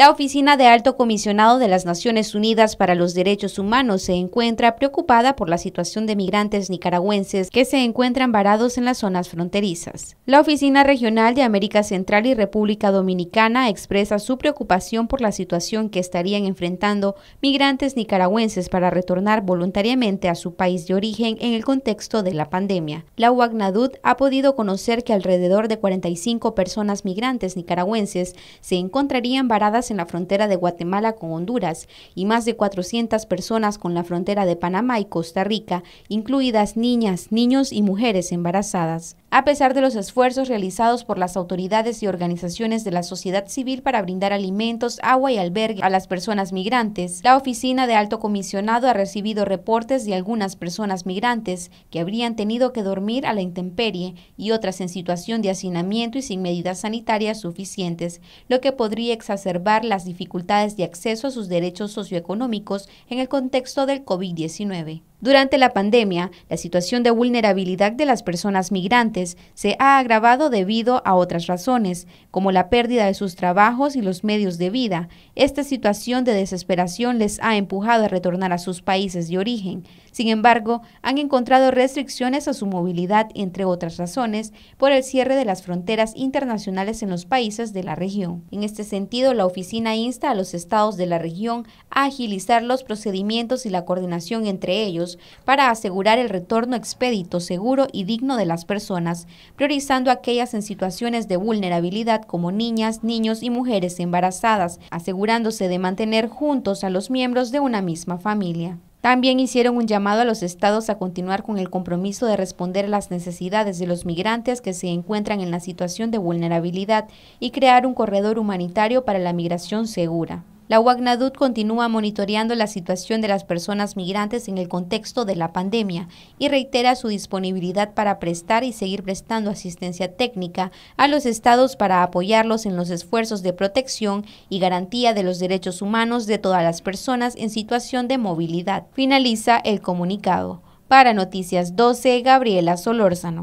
La Oficina de Alto Comisionado de las Naciones Unidas para los Derechos Humanos se encuentra preocupada por la situación de migrantes nicaragüenses que se encuentran varados en las zonas fronterizas. La Oficina Regional de América Central y República Dominicana expresa su preocupación por la situación que estarían enfrentando migrantes nicaragüenses para retornar voluntariamente a su país de origen en el contexto de la pandemia. La UACNADUD ha podido conocer que alrededor de 45 personas migrantes nicaragüenses se encontrarían varadas en la frontera de Guatemala con Honduras y más de 400 personas con la frontera de Panamá y Costa Rica, incluidas niñas, niños y mujeres embarazadas a pesar de los esfuerzos realizados por las autoridades y organizaciones de la sociedad civil para brindar alimentos, agua y albergue a las personas migrantes, la Oficina de Alto Comisionado ha recibido reportes de algunas personas migrantes que habrían tenido que dormir a la intemperie y otras en situación de hacinamiento y sin medidas sanitarias suficientes, lo que podría exacerbar las dificultades de acceso a sus derechos socioeconómicos en el contexto del COVID-19. Durante la pandemia, la situación de vulnerabilidad de las personas migrantes se ha agravado debido a otras razones, como la pérdida de sus trabajos y los medios de vida. Esta situación de desesperación les ha empujado a retornar a sus países de origen. Sin embargo, han encontrado restricciones a su movilidad, entre otras razones, por el cierre de las fronteras internacionales en los países de la región. En este sentido, la oficina insta a los estados de la región a agilizar los procedimientos y la coordinación entre ellos para asegurar el retorno expedito, seguro y digno de las personas, priorizando aquellas en situaciones de vulnerabilidad como niñas, niños y mujeres embarazadas, asegurándose de mantener juntos a los miembros de una misma familia. También hicieron un llamado a los estados a continuar con el compromiso de responder a las necesidades de los migrantes que se encuentran en la situación de vulnerabilidad y crear un corredor humanitario para la migración segura. La UACNADUT continúa monitoreando la situación de las personas migrantes en el contexto de la pandemia y reitera su disponibilidad para prestar y seguir prestando asistencia técnica a los estados para apoyarlos en los esfuerzos de protección y garantía de los derechos humanos de todas las personas en situación de movilidad. Finaliza el comunicado. Para Noticias 12, Gabriela Solórzano.